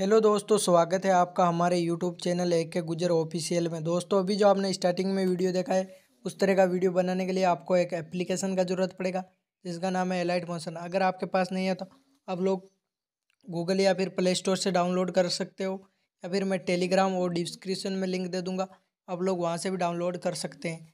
hello दोस्तों स्वागत है आपका हमारे यूट्यूब चैनल एक के गुजर ऑफिशियल में दोस्तों अभी जो आपने स्टार्टिंग में वीडियो देखा है उस तरह का वीडियो बनाने के लिए आपको एक एप्लीकेशन का ज़रूरत पड़ेगा जिसका नाम है एलाइट मोशन अगर आपके पास नहीं है तो आप लोग गूगल या फिर प्ले स्टोर से डाउनलोड कर सकते हो या फिर मैं टेलीग्राम और डिस्क्रिप्शन में लिंक दे दूँगा आप लोग वहाँ से भी डाउनलोड कर सकते हैं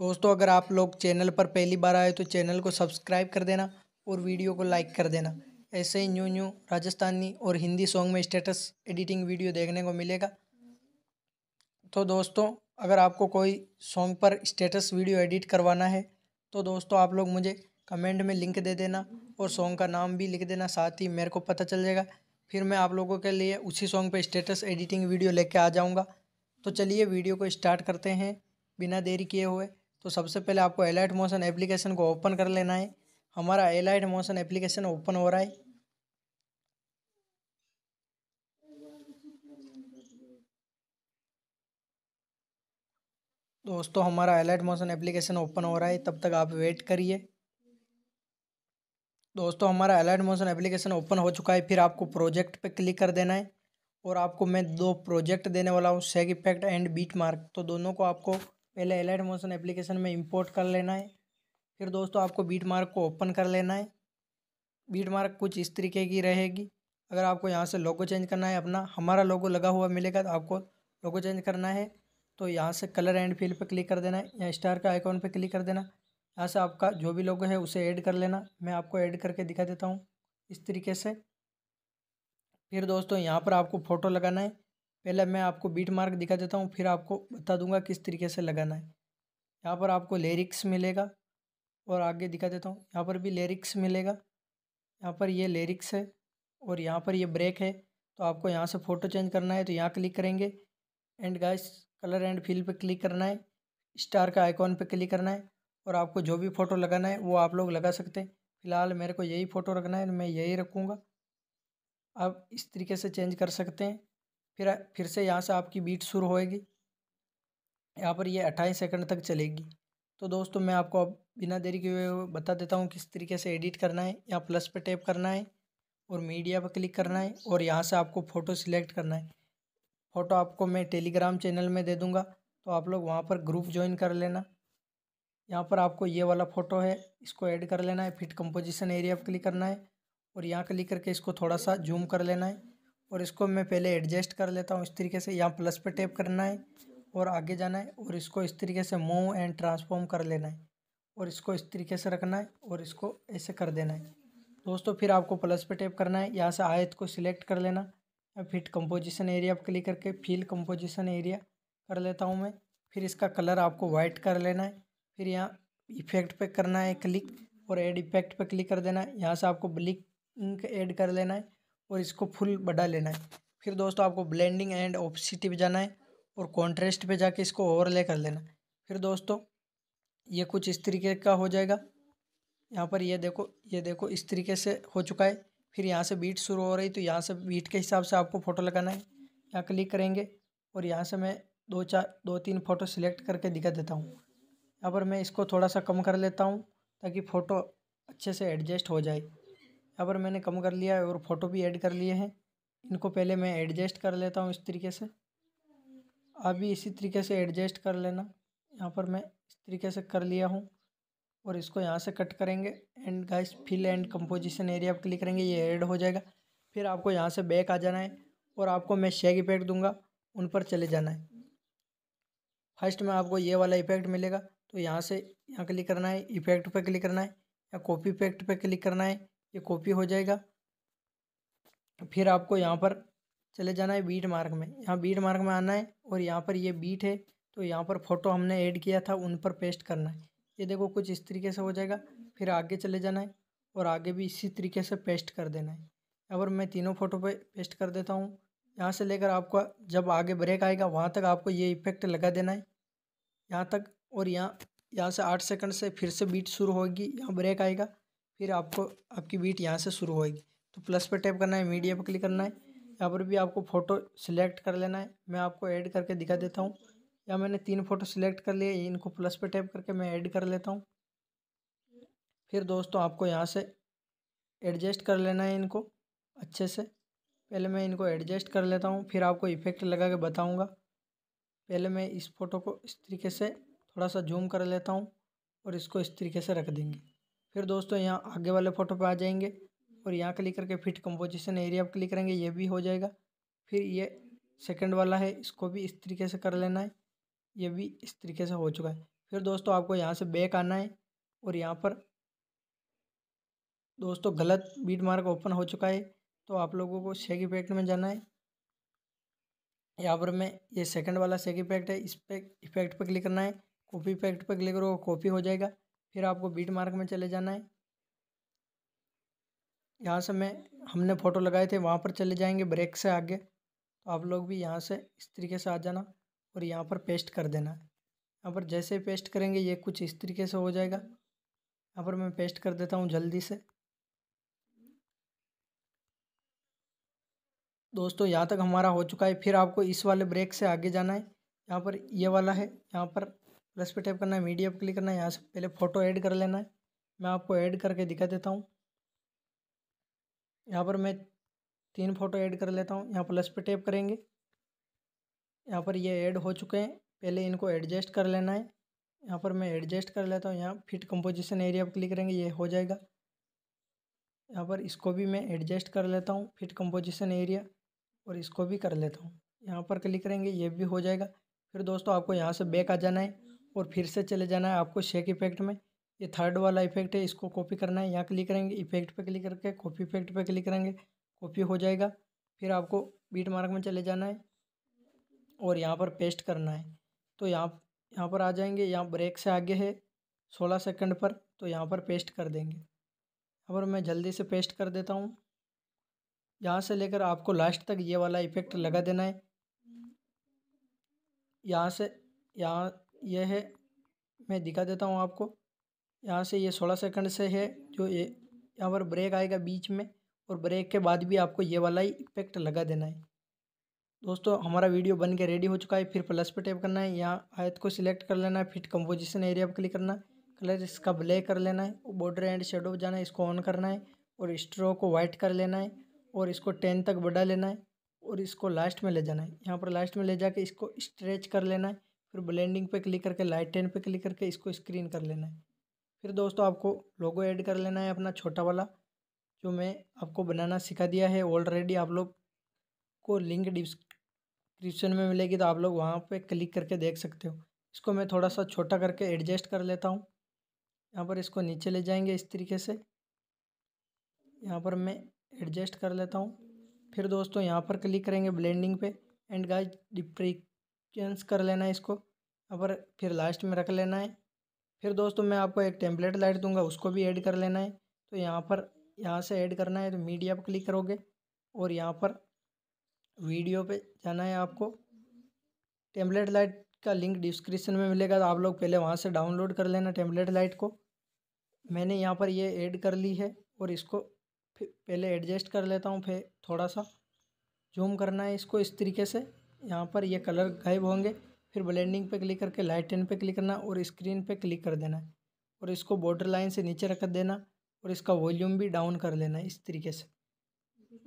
दोस्तों अगर आप लोग चैनल पर पहली बार आए तो चैनल को सब्सक्राइब कर देना और वीडियो को लाइक कर देना ऐसे ही न्यू न्यू राजस्थानी और हिंदी सॉन्ग में स्टेटस एडिटिंग वीडियो देखने को मिलेगा तो दोस्तों अगर आपको कोई सॉन्ग पर स्टेटस वीडियो एडिट करवाना है तो दोस्तों आप लोग मुझे कमेंट में लिंक दे देना और सॉन्ग का नाम भी लिख देना साथ ही मेरे को पता चल जाएगा फिर मैं आप लोगों के लिए उसी सॉन्ग पर स्टेटस एडिटिंग वीडियो लेके आ जाऊँगा तो चलिए वीडियो को स्टार्ट करते हैं बिना देरी किए हुए तो सबसे पहले आपको एलर्ट मोशन एप्लीकेशन को ओपन कर लेना है हमारा एलाइड मोशन एप्लीकेशन ओपन हो रहा है दोस्तों हमारा एलाइट मोशन एप्लीकेशन ओपन हो रहा है तब तक आप वेट करिए दोस्तों हमारा एलाइट मोशन एप्लीकेशन ओपन हो चुका है फिर आपको प्रोजेक्ट पे क्लिक कर देना है और आपको मैं दो प्रोजेक्ट देने वाला हूँ shake effect and beat mark तो दोनों को आपको पहले एलाइट मोशन एप्लीकेशन में इंपोर्ट कर लेना है फिर दोस्तों आपको बीट मार्क को ओपन कर लेना है बीट मार्क कुछ इस तरीके की रहेगी अगर आपको यहाँ से लोगो चेंज करना है अपना हमारा लोगो लगा हुआ मिलेगा तो आपको लोगो चेंज करना है तो यहाँ से कलर एंड फील पर क्लिक कर देना है या स्टार का आइकॉन पर क्लिक कर देना यहाँ से आपका जो भी लोगो है उसे ऐड कर लेना मैं आपको ऐड करके दिखा देता हूँ इस तरीके से फिर दोस्तों यहाँ पर आपको फ़ोटो लगाना है पहले मैं आपको बीट मार्क दिखा देता हूँ फिर आपको बता दूंगा किस तरीके से लगाना है यहाँ पर आपको लिरिक्स मिलेगा और आगे दिखा देता हूँ यहाँ पर भी लिरिक्स मिलेगा यहाँ पर ये लिरिक्स है और यहाँ पर ये ब्रेक है तो आपको यहाँ से फ़ोटो चेंज करना है तो यहाँ क्लिक करेंगे and guys colour and fill पे क्लिक करना है स्टार का आइकॉन पे क्लिक करना है और आपको जो भी फ़ोटो लगाना है वो आप लोग लगा सकते हैं फ़िलहाल मेरे को यही फ़ोटो रखना है मैं यही रखूँगा आप इस तरीके से चेंज कर सकते हैं फिर फिर से यहाँ से आपकी बीट शुरू होएगी यहाँ पर ये अट्ठाईस सेकंड तक चलेगी तो दोस्तों मैं आपको अब बिना देरी के बता देता हूँ किस तरीके से एडिट करना है यहाँ प्लस पर टैप करना है और मीडिया पर क्लिक करना है और यहाँ से आपको फ़ोटो सिलेक्ट करना है फ़ोटो आपको मैं टेलीग्राम चैनल में दे दूँगा तो आप लोग वहाँ पर ग्रुप ज्वाइन कर लेना यहाँ पर आपको ये वाला फ़ोटो है इसको ऐड कर लेना है फिट कंपोजिशन एरिया पर क्लिक करना है और यहाँ क्लिक करके इसको थोड़ा सा जूम कर लेना है और इसको मैं पहले एडजस्ट कर लेता हूँ इस तरीके से यहाँ प्लस पर टैप करना है और आगे जाना है और इसको इस तरीके से मूव एंड ट्रांसफॉर्म कर लेना है और इसको इस तरीके से रखना है और इसको ऐसे कर देना है दोस्तों फिर आपको प्लस पे टैप करना है यहाँ से आयत को सिलेक्ट कर लेना फिट कंपोजिशन एरिया पर क्लिक करके फील कंपोजिशन एरिया कर लेता हूँ मैं फिर इसका कलर आपको वाइट कर लेना है फिर यहाँ इफेक्ट पे करना है क्लिक और एड इफेक्ट पे क्लिक कर देना है यहाँ से आपको ब्लिक इंक एड कर लेना है और इसको फुल बढ़ा लेना है फिर दोस्तों आपको ब्लेंडिंग एंड ऑप्सिटी जाना है और कॉन्ट्रेस्ट पे जाके इसको ओवरले कर लेना फिर दोस्तों ये कुछ इस तरीके का हो जाएगा यहाँ पर ये देखो ये देखो इस तरीके से हो चुका है फिर यहाँ से बीट शुरू हो रही तो यहाँ से बीट के हिसाब से आपको फ़ोटो लगाना है यहाँ क्लिक करेंगे और यहाँ से मैं दो चार दो तीन फ़ोटो सिलेक्ट करके दिखा देता हूँ यहाँ पर मैं इसको थोड़ा सा कम कर लेता हूँ ताकि फ़ोटो अच्छे से एडजस्ट हो जाए यहाँ पर मैंने कम कर लिया है और फ़ोटो भी ऐड कर लिए हैं इनको पहले मैं एडजस्ट कर लेता हूँ इस तरीके से अभी इसी तरीके से एडजस्ट कर लेना यहाँ पर मैं इस तरीके से कर लिया हूँ और इसको यहाँ से कट करेंगे and guys fill and composition area पर क्लिक करेंगे ये ऐड हो जाएगा फिर आपको यहाँ से बैक आ जाना है और आपको मैं शेग इफेक्ट दूंगा उन पर चले जाना है फर्स्ट में आपको ये वाला इफेक्ट मिलेगा तो यहाँ से यहाँ क्लिक करना है इफेक्ट पर क्लिक करना है या कॉपी इफेक्ट पर क्लिक करना है ये कॉपी हो जाएगा फिर आपको यहाँ पर चले जाना है बीट मार्क में यहाँ बीट मार्क में आना है और यहाँ पर ये बीट है तो यहाँ पर फोटो हमने ऐड किया था उन पर पेस्ट करना है ये देखो कुछ इस तरीके से हो जाएगा फिर आगे चले जाना है और आगे भी इसी तरीके से पेस्ट कर देना है अगर मैं तीनों फ़ोटो पे पेस्ट कर देता हूँ यहाँ से लेकर आपका जब आगे ब्रेक आएगा वहाँ तक आपको ये इफेक्ट लगा देना है यहाँ तक और यहाँ यहाँ से आठ सेकंड से फिर से बीट शुरू होगी यहाँ ब्रेक आएगा फिर आपको आपकी बीट यहाँ से शुरू होगी तो प्लस पर टैप करना है मीडिया पर क्लिक करना है यहाँ पर भी आपको फ़ोटो सिलेक्ट कर लेना है मैं आपको ऐड करके दिखा देता हूँ या मैंने तीन फ़ोटो सिलेक्ट कर लिए इनको प्लस पे टैप करके मैं ऐड कर लेता हूँ फिर दोस्तों आपको यहाँ से एडजस्ट कर लेना है इनको अच्छे से पहले मैं इनको एडजस्ट कर लेता हूँ फिर आपको इफ़ेक्ट लगा के बताऊँगा पहले मैं इस फ़ोटो को इस तरीके से थोड़ा सा जूम कर लेता हूँ और इसको इस तरीके से रख देंगे फिर दोस्तों यहाँ आगे वाले फ़ोटो पर आ जाएंगे और यहाँ क्लिक करके फिट कंपोजिशन एरिया पर क्लिक करेंगे ये भी हो जाएगा फिर ये सेकंड वाला है इसको भी इस तरीके से कर लेना है ये भी इस तरीके से हो चुका है फिर दोस्तों आपको यहाँ से बैक आना है और यहाँ पर दोस्तों गलत बीट मार्क ओपन हो चुका है तो आप लोगों को सेक इफेक्ट में जाना है यहाँ पर मैं ये सेकंड वाला सेक इफेक्ट है इस पर इफेक्ट पर क्लिक करना है कॉपी इफेक्ट पर क्लिक करोगे कॉपी हो जाएगा फिर आपको बीट मार्क में चले जाना है यहाँ से मैं हमने फ़ोटो लगाए थे वहाँ पर चले जाएंगे ब्रेक से आगे तो आप लोग भी यहाँ से इस तरीके से आ जाना और यहाँ पर पेस्ट कर देना है यहाँ पर जैसे पेस्ट करेंगे ये कुछ इस तरीके से हो जाएगा यहाँ पर मैं पेस्ट कर देता हूँ जल्दी से दोस्तों यहाँ तक हमारा हो चुका है फिर आपको इस वाले ब्रेक से आगे जाना है यहाँ पर ये वाला है यहाँ पर प्लस पे टैप करना है मीडिया पर क्लिक करना है यहाँ से पहले फ़ोटो ऐड कर लेना है मैं आपको ऐड करके दिखा देता हूँ यहाँ पर मैं तीन फ़ोटो ऐड कर लेता हूँ यहाँ प्लस पे टैप करेंगे यहाँ पर ये ऐड हो चुके हैं पहले इनको एडजस्ट कर लेना है यहाँ पर मैं एडजस्ट कर लेता हूँ यहाँ फिट कंपोजिशन एरिया पर क्लिक करेंगे ये हो जाएगा यहाँ पर इसको भी मैं एडजस्ट कर लेता हूँ फिट कंपोजिशन एरिया और इसको भी कर लेता हूँ यहाँ पर क्लिक करेंगे ये भी हो जाएगा फिर दोस्तों आपको यहाँ से बैक आ जाना है और फिर से चले जाना है आपको शेक इफेक्ट में ये थर्ड वाला इफेक्ट है इसको कॉपी करना है यहाँ क्लिक करेंगे इफेक्ट पे क्लिक करके कॉपी इफेक्ट पे क्लिक करेंगे कॉपी हो जाएगा फिर आपको बीट मार्क में चले जाना है और यहाँ पर पेस्ट करना है तो यहाँ यहाँ पर आ जाएंगे यहाँ ब्रेक से आगे है सोलह सेकंड पर तो यहाँ पर पेस्ट कर देंगे यहाँ पर मैं जल्दी से पेस्ट कर देता हूँ यहाँ से लेकर आपको लास्ट तक ये वाला इफेक्ट लगा देना है यहाँ से यहाँ यह है मैं दिखा देता हूँ आपको यहाँ से ये सोलह सेकंड से है जो ये यहाँ पर ब्रेक आएगा बीच में और ब्रेक के बाद भी आपको ये वाला ही इफेक्ट लगा देना है दोस्तों हमारा वीडियो बन के रेडी हो चुका है फिर प्लस पे टैप करना है यहाँ आयत को सिलेक्ट कर लेना है फिर कंपोजिशन एरिया पर क्लिक करना है कलर इसका ब्लैक कर लेना है बॉर्डर एंड शेडो जाना है इसको ऑन करना है और स्ट्रो को वाइट कर लेना है और इसको टेन तक बढ़ा लेना है और इसको लास्ट में ले जाना है यहाँ पर लास्ट में ले जाके इसको स्ट्रेच कर लेना है फिर ब्लेंडिंग पे क्लिक करके लाइट टेन पे क्लिक करके इसको स्क्रीन कर लेना है फिर दोस्तों आपको लोगो ऐड कर लेना है अपना छोटा वाला जो मैं आपको बनाना सिखा दिया है ऑलरेडी आप लोग को लिंक डिस्क्रिप्शन में मिलेगी तो आप लोग वहाँ पे क्लिक करके देख सकते हो इसको मैं थोड़ा सा छोटा करके एडजस्ट कर लेता हूँ यहाँ पर इसको नीचे ले जाएंगे इस तरीके से यहाँ पर मैं एडजस्ट कर लेता हूँ फिर दोस्तों यहाँ पर क्लिक करेंगे ब्लेंडिंग पे एंड गाइस डिप्रिक्स कर लेना है इसको यहाँ पर फिर लास्ट में रख लेना है फिर दोस्तों मैं आपको एक टेम्पलेट लाइट दूंगा उसको भी ऐड कर लेना है तो यहाँ पर यहाँ से ऐड करना है तो मीडिया पर क्लिक करोगे और यहाँ पर वीडियो पे जाना है आपको टेम्पलेट लाइट का लिंक डिस्क्रिप्शन में मिलेगा तो आप लोग पहले वहाँ से डाउनलोड कर लेना टेम्पलेट लाइट को मैंने यहाँ पर ये ऐड कर ली है और इसको पहले एडजस्ट कर लेता हूँ फिर थोड़ा सा जूम करना है इसको इस तरीके से यहाँ पर ये कलर गायब होंगे फिर ब्लेंडिंग पे क्लिक करके लाइटन पे क्लिक करना और स्क्रीन पे क्लिक कर देना और इसको बॉर्डर लाइन से नीचे रख देना और इसका वॉल्यूम भी डाउन कर लेना है इस तरीके से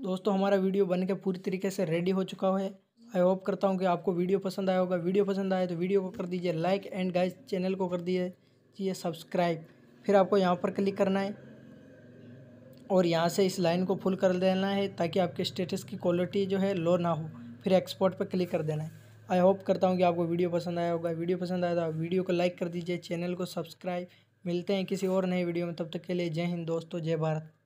दोस्तों हमारा वीडियो बन के पूरी तरीके से रेडी हो चुका है आई होप करता हूँ कि आपको वीडियो पसंद आया होगा वीडियो पसंद आए तो वीडियो को कर दीजिए लाइक एंड गाइज चैनल को कर दीजिए सब्सक्राइब फिर आपको यहाँ पर क्लिक करना है और यहाँ से इस लाइन को फुल कर देना है ताकि आपके स्टेटस की क्वालिटी जो है लो ना हो फिर एक्सपोर्ट पर क्लिक कर देना है आई होप करता हूँ कि आपको वीडियो पसंद आया होगा वीडियो पसंद आया तो वीडियो को लाइक कर दीजिए चैनल को सब्सक्राइब मिलते हैं किसी और नए वीडियो में तब तक के लिए जय हिंद दोस्तों जय भारत